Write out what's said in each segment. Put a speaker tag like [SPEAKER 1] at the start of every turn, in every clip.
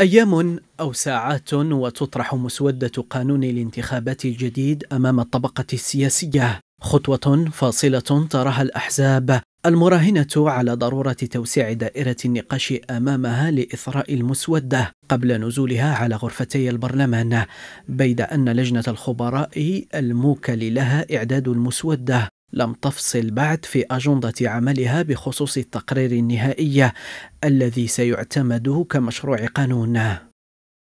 [SPEAKER 1] أيام أو ساعات وتطرح مسودة قانون الانتخابات الجديد أمام الطبقة السياسية، خطوة فاصلة تراها الأحزاب المراهنة على ضرورة توسيع دائرة النقاش أمامها لإثراء المسودة قبل نزولها على غرفتي البرلمان، بيد أن لجنة الخبراء الموكل لها إعداد المسودة لم تفصل بعد في أجندة عملها بخصوص التقرير النهائي الذي سيعتمد كمشروع قانون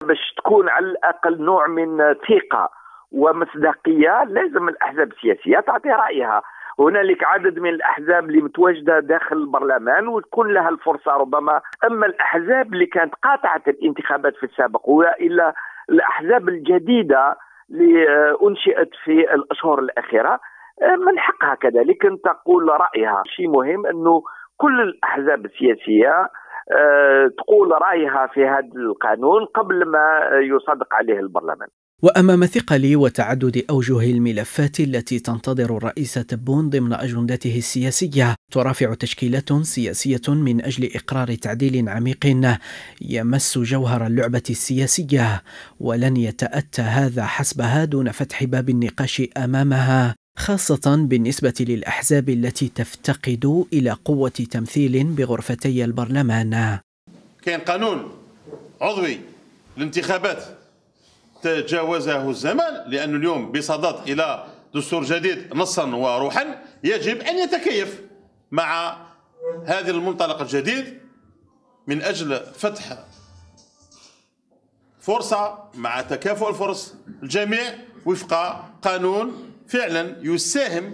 [SPEAKER 2] باش تكون على الأقل نوع من ثقة ومصداقية لازم الأحزاب السياسية تعطي رأيها هنالك عدد من الاحزاب اللي متواجده داخل البرلمان وتكون لها الفرصه ربما اما الاحزاب اللي كانت قاطعت الانتخابات في السابق والا الاحزاب الجديده اللي آه، انشئت في الاشهر الاخيره من حقها كذلك ان تقول رايها شيء مهم انه كل الاحزاب السياسيه آه، تقول رايها في هذا القانون قبل ما يصدق عليه البرلمان
[SPEAKER 1] وامام ثقل وتعدد اوجه الملفات التي تنتظر الرئيس تبون ضمن اجندته السياسيه ترافع تشكيلات سياسيه من اجل اقرار تعديل عميق يمس جوهر اللعبه السياسيه ولن يتاتى هذا حسبها دون فتح باب النقاش امامها خاصة بالنسبة للأحزاب التي تفتقد إلى قوة تمثيل بغرفتي البرلمان
[SPEAKER 3] كان قانون عضوي للانتخابات تجاوزه الزمن لأن اليوم بصدد إلى دستور جديد نصا وروحا يجب أن يتكيف مع هذا المنطلق الجديد من أجل فتح فرصة مع تكافؤ الفرص الجميع وفق قانون فعلا يساهم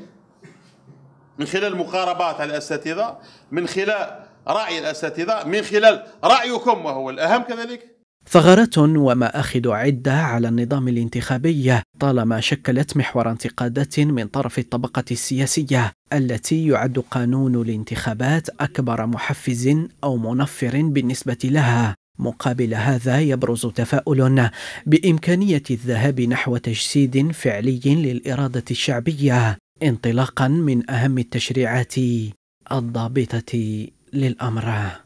[SPEAKER 3] من خلال مقاربات على الأساتذة من خلال رأي الأساتذة من خلال رأيكم وهو الأهم كذلك
[SPEAKER 1] ثغرات ومآخذ عدة على النظام الانتخابي طالما شكلت محور انتقادات من طرف الطبقة السياسية التي يعد قانون الانتخابات أكبر محفز أو منفر بالنسبة لها مقابل هذا يبرز تفاؤل بامكانيه الذهاب نحو تجسيد فعلي للاراده الشعبيه انطلاقا من اهم التشريعات الضابطه للامر